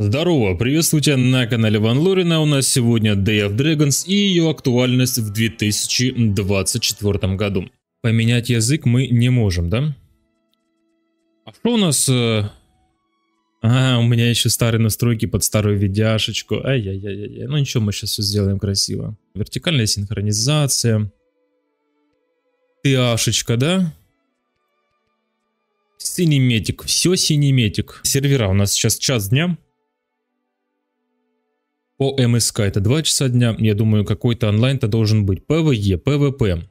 Здорово, приветствую тебя на канале Ван Лорина, у нас сегодня Day of Dragons и ее актуальность в 2024 году. Поменять язык мы не можем, да? А что у нас... Э, а, у меня еще старые настройки под старую видяшечку, ай-яй-яй-яй, ну ничего, мы сейчас все сделаем красиво. Вертикальная синхронизация. Тиашечка, да? Синеметик, все синеметик. Сервера у нас сейчас час дня. По МСК это 2 часа дня, я думаю, какой-то онлайн-то должен быть. ПВЕ, ПВП.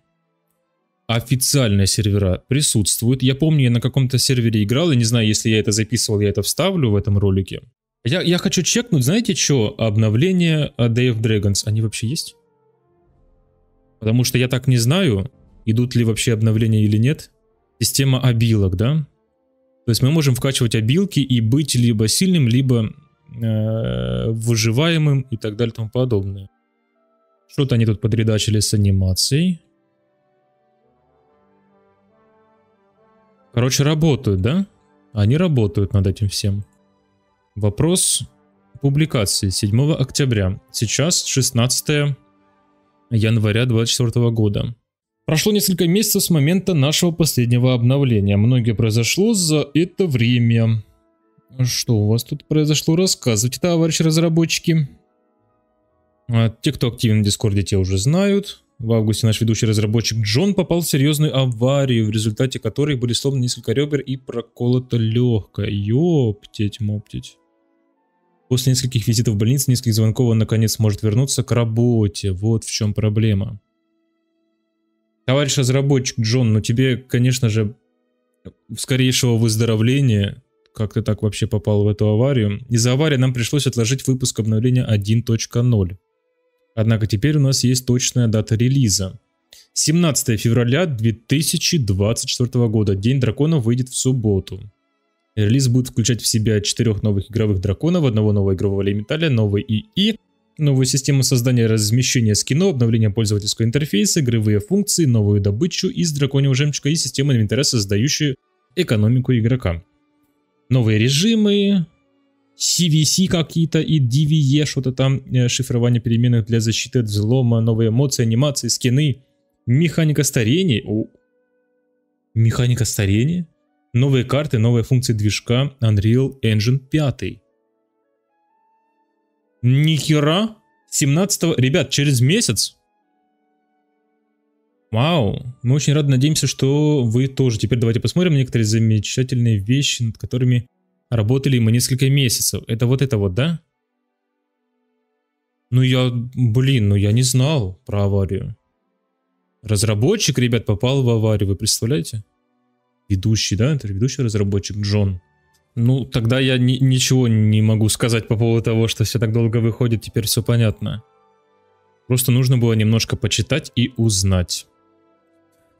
Официальные сервера присутствуют. Я помню, я на каком-то сервере играл, и не знаю, если я это записывал, я это вставлю в этом ролике. Я, я хочу чекнуть, знаете что, обновления э, Day of Dragons, они вообще есть? Потому что я так не знаю, идут ли вообще обновления или нет. Система обилок, да? То есть мы можем вкачивать обилки и быть либо сильным, либо э, выживаемым и так далее и тому подобное. Что-то они тут подредачили с анимацией. Короче, работают, да? Они работают над этим всем. Вопрос публикации 7 октября. Сейчас 16 января 2024 года. Прошло несколько месяцев с момента нашего последнего обновления. Многое произошло за это время. Что у вас тут произошло? Рассказывайте, товарищи разработчики. А, те, кто активен в Дискорде, те уже знают. В августе наш ведущий разработчик Джон попал в серьезную аварию, в результате которой были сломаны несколько ребер и проколото легкое. Ёптеть, моптеть. После нескольких визитов в больницу, нескольких звонков он наконец сможет вернуться к работе. Вот в чем проблема. Товарищ разработчик Джон, ну тебе, конечно же, скорейшего выздоровления как ты так вообще попал в эту аварию. Из-за аварии нам пришлось отложить выпуск обновления 1.0. Однако теперь у нас есть точная дата релиза. 17 февраля 2024 года. День дракона выйдет в субботу. Релиз будет включать в себя четырех новых игровых драконов, одного нового игрового элементаля, новый ИИ, новую систему создания и размещения скино, обновление пользовательского интерфейса, игровые функции, новую добычу из драконьего жемчуга и систему инвентаря, создающую экономику игрока новые режимы, CVC какие-то и DVE, что-то там, э, шифрование переменных для защиты от взлома, новые эмоции, анимации, скины, механика старения. О. Механика старения? Новые карты, новые функции движка Unreal Engine 5. Нихера! 17 Ребят, через месяц Вау, мы очень рады, надеемся, что вы тоже. Теперь давайте посмотрим некоторые замечательные вещи, над которыми работали мы несколько месяцев. Это вот это вот, да? Ну я, блин, ну я не знал про аварию. Разработчик, ребят, попал в аварию, вы представляете? Ведущий, да? Это ведущий разработчик Джон. Ну, тогда я ни ничего не могу сказать по поводу того, что все так долго выходит, теперь все понятно. Просто нужно было немножко почитать и узнать.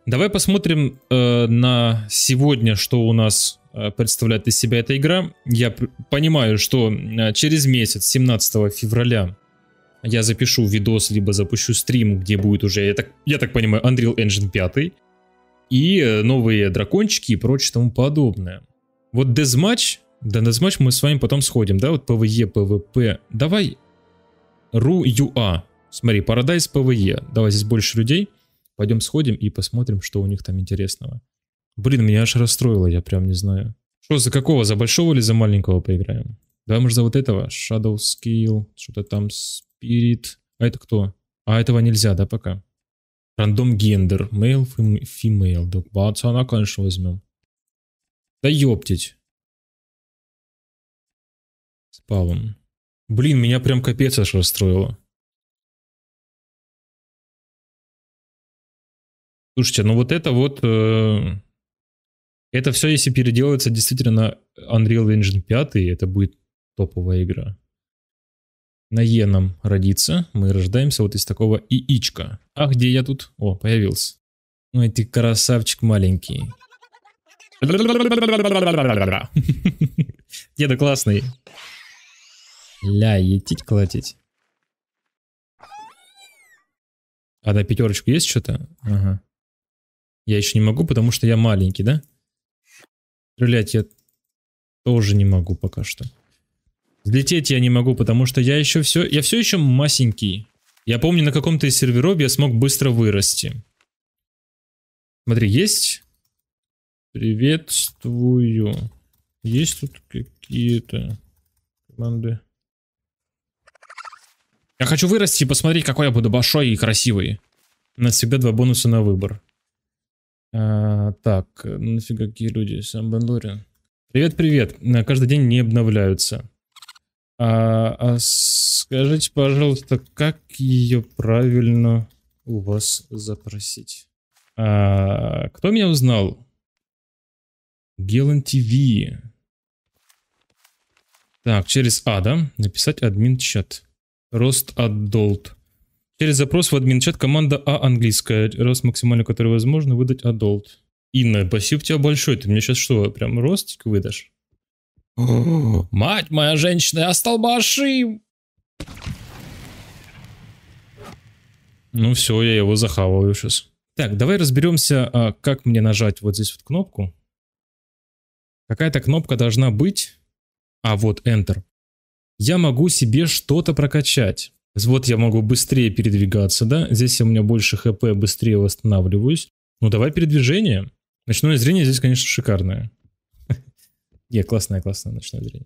Давай посмотрим э, на сегодня, что у нас э, представляет из себя эта игра. Я понимаю, что э, через месяц, 17 февраля, я запишу видос, либо запущу стрим, где будет уже, я так, я так понимаю, Unreal Engine 5 и э, новые дракончики и прочее тому подобное. Вот дезматч, да дезматч мы с вами потом сходим, да, вот ПВЕ, ПВП. Давай RuUA, а. Смотри, Paradise ПВЕ. Давай здесь больше людей. Пойдем сходим и посмотрим, что у них там интересного. Блин, меня аж расстроило, я прям не знаю. Что, за какого? За большого или за маленького поиграем? Давай, может, за вот этого? Shadow Skill, что-то там, Spirit. А это кто? А этого нельзя, да, пока? Рандом гендер. Male, female. Да, пацана, конечно, возьмем. Да ёптить. Спавн. Блин, меня прям капец аж расстроило. Слушайте, ну вот это вот... Э, это все, если переделается действительно на Unreal Engine 5, это будет топовая игра. На Е нам родится, мы рождаемся вот из такого яичка. А где я тут? О, появился. Ну эти красавчик маленький. Деда классный. Ля, етить клатить. А на пятерочку есть что-то? Ага. Я еще не могу, потому что я маленький, да? Стрелять я тоже не могу пока что. Взлететь я не могу, потому что я еще все... Я все еще масенький. Я помню, на каком-то из серверов я смог быстро вырасти. Смотри, есть? Приветствую. Есть тут какие-то команды? Я хочу вырасти и посмотреть, какой я буду большой и красивый. У нас всегда два бонуса на выбор. А, так, ну нафига какие люди? Сам Бандурин. Привет-привет. Э, каждый день не обновляются. А, а скажите, пожалуйста, как ее правильно у вас запросить? А, кто меня узнал? Гелан ТВ. Так, через А, да? написать админ чат. Рост Аддолт. Через запрос в админ-чат команда А английская. Раз максимально, который возможно, выдать адолт. Инна, спасибо тебе большое. Ты мне сейчас что, прям ростик выдашь? Мать моя женщина, остолбаши! Ну все, я его захаваю сейчас. Так, давай разберемся, а, как мне нажать вот здесь вот кнопку. Какая-то кнопка должна быть. А, вот Enter. Я могу себе что-то прокачать. Вот я могу быстрее передвигаться, да? Здесь у меня больше хп, быстрее восстанавливаюсь. Ну, давай передвижение. Ночное зрение здесь, конечно, шикарное. Не, классное, классное ночное зрение.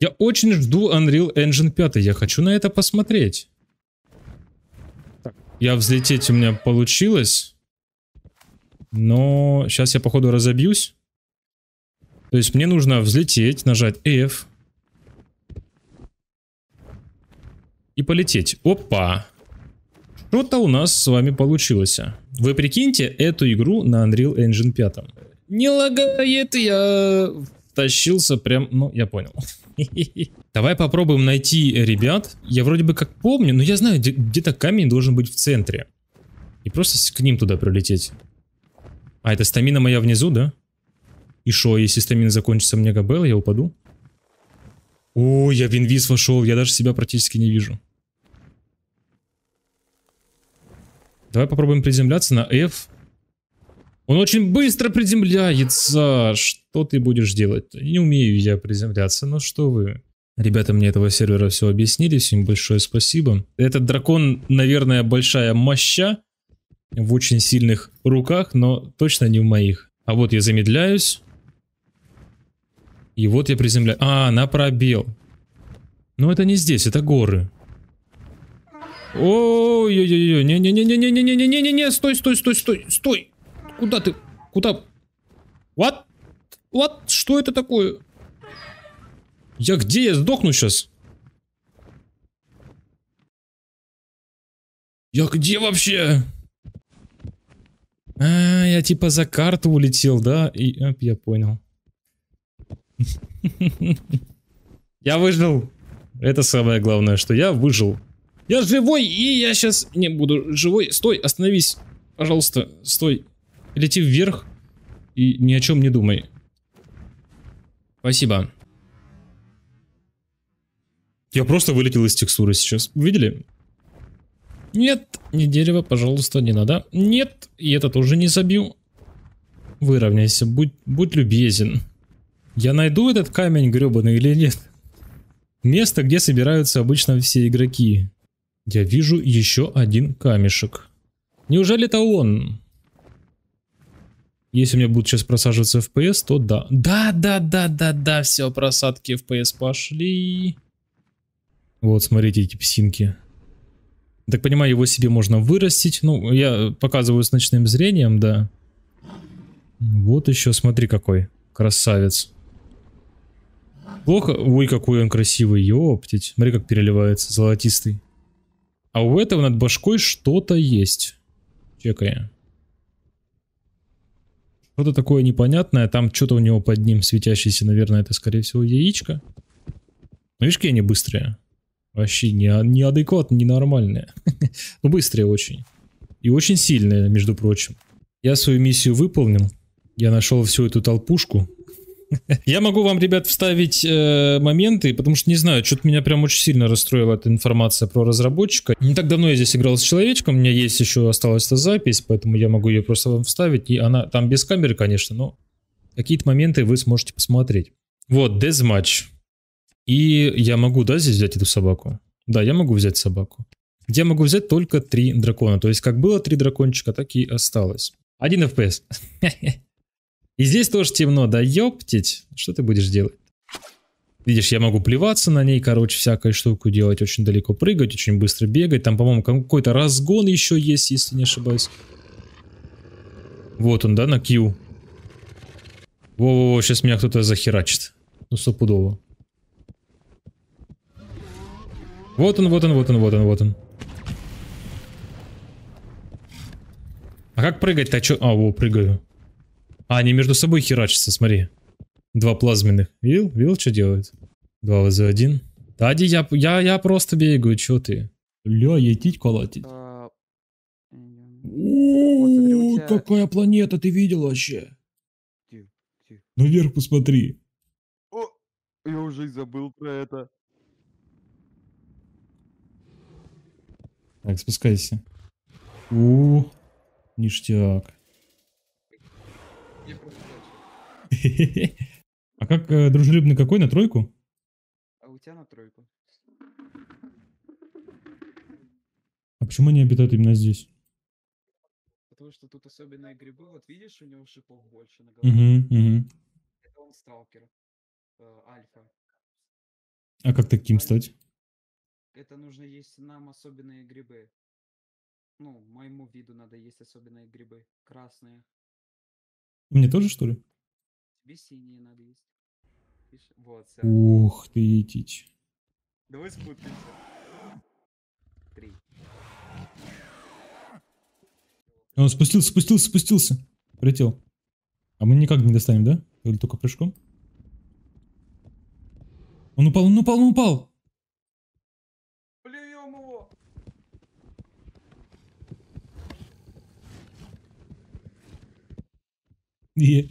Я очень жду Unreal Engine 5. Я хочу на это посмотреть. Я взлететь у меня получилось. Но сейчас я, походу, разобьюсь. То есть мне нужно взлететь, нажать F. и полететь. Опа! Что-то у нас с вами получилось. Вы прикиньте эту игру на Unreal Engine 5. Не лагает, я тащился прям... Ну, я понял. Давай попробуем найти ребят. Я вроде бы как помню, но я знаю, где-то камень должен быть в центре. И просто к ним туда прилететь. А, это стамина моя внизу, да? И шо, если стамина закончится мне габел, я упаду? О, я в инвиз вошел, я даже себя практически не вижу. Давай попробуем приземляться на F. Он очень быстро приземляется. Что ты будешь делать? Не умею я приземляться. но ну что вы. Ребята мне этого сервера все объяснили. Всем большое спасибо. Этот дракон, наверное, большая моща. В очень сильных руках, но точно не в моих. А вот я замедляюсь. И вот я приземляю. А, на пробел. Но это не здесь, это горы. Ой-ой-ой, не-не-не-не-не-не-не-не-не, стой, стой, стой, стой, стой. Куда ты? Куда? What? What? Что это такое? Я где? Я сдохну сейчас. Я где вообще? А, я типа за карту улетел, да? И оп, я понял. Я выжил. Это самое главное, что я выжил. Я живой, и я сейчас не буду живой. Стой, остановись. Пожалуйста, стой. Лети вверх и ни о чем не думай. Спасибо. Я просто вылетел из текстуры сейчас. Видели? Нет, не дерево, пожалуйста, не надо. Нет, и это тоже не забью. Выровняйся, будь, будь любезен. Я найду этот камень гребаный или нет? Место, где собираются обычно все игроки. Я вижу еще один камешек. Неужели это он? Если у меня будут сейчас просаживаться FPS, то да. Да, да, да, да, да, все, просадки FPS пошли. Вот, смотрите, эти псинки. Так понимаю, его себе можно вырастить. Ну, я показываю с ночным зрением, да. Вот еще, смотри какой. Красавец. Плохо? Ой, какой он красивый, ёптить. Смотри, как переливается, золотистый. А у этого над башкой что-то есть. Чекай. Что-то такое непонятное. Там что-то у него под ним светящееся, наверное, это, скорее всего, яичко. Ну, видишь, какие они быстрые. Вообще не, неадекватно, ненормальные. ну, быстрые очень. И очень сильные, между прочим. Я свою миссию выполнил. Я нашел всю эту толпушку. Я могу вам, ребят, вставить э, моменты, потому что не знаю, что-то меня прям очень сильно расстроила эта информация про разработчика. Не так давно я здесь играл с человечком, у меня есть еще осталась эта запись, поэтому я могу ее просто вам вставить. И она там без камеры, конечно, но какие-то моменты вы сможете посмотреть. Вот, дезматч. И я могу, да, здесь взять эту собаку? Да, я могу взять собаку. Я могу взять только три дракона. То есть, как было три дракончика, так и осталось. Один FPS. И здесь тоже темно, да ёптить, что ты будешь делать? Видишь, я могу плеваться на ней, короче, всякую штуку делать, очень далеко прыгать, очень быстро бегать. Там, по-моему, какой-то разгон еще есть, если не ошибаюсь. Вот он, да, на Q. Во-во-во, сейчас меня кто-то захерачит. Ну, стопудово. Вот он, вот он, вот он, вот он, вот он. А как прыгать-то? А, а во, прыгаю. А, они между собой херачатся, смотри. Два плазменных. Вил, Вил, что делают? Два вз один. Тади, я, я, я просто бегаю, чё ты? Ля, етить колотить. А, О, какая планета, ты видел вообще? Наверх ну, посмотри. О, я уже и забыл про это. Так, спускайся. У, ништяк. А как э, дружелюбный какой? На тройку? А у тебя на тройку. А почему они обитают именно здесь? Потому что тут особенные грибы. Вот видишь, у него шипов больше на голове. Угу, угу. Это он сталкер. Э, альфа. А как таким стать? Это нужно есть нам особенные грибы. Ну, моему виду надо есть особенные грибы. Красные. Мне тоже, что ли? Весенние надо есть. Пиш... Вот, все. Ух ты, тич. Давай спутаемся. Три. Он спустился, спустился, спустился. Прилетел. А мы никак не достанем, да? Или только прыжком? Он упал, он упал, он упал! Плюем его! Yeah.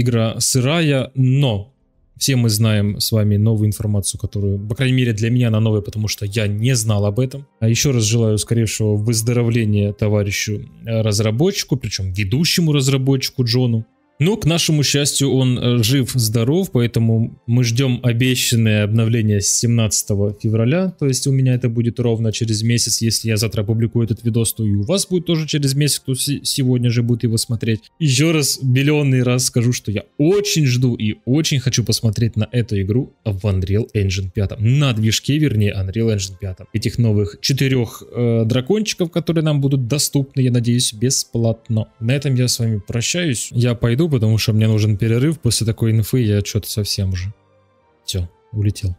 игра сырая, но все мы знаем с вами новую информацию, которую, по крайней мере, для меня она новая, потому что я не знал об этом. А еще раз желаю скорейшего выздоровления товарищу разработчику, причем ведущему разработчику Джону. Ну, к нашему счастью, он э, жив-здоров, поэтому мы ждем обещанное обновление 17 февраля. То есть у меня это будет ровно через месяц. Если я завтра опубликую этот видос, то и у вас будет тоже через месяц, кто сегодня же будет его смотреть. Еще раз, миллионный раз скажу, что я очень жду и очень хочу посмотреть на эту игру в Unreal Engine 5. На движке, вернее, Unreal Engine 5. Этих новых четырех э, дракончиков, которые нам будут доступны, я надеюсь, бесплатно. На этом я с вами прощаюсь. Я пойду потому что мне нужен перерыв. После такой инфы я что-то совсем уже. Все, улетел.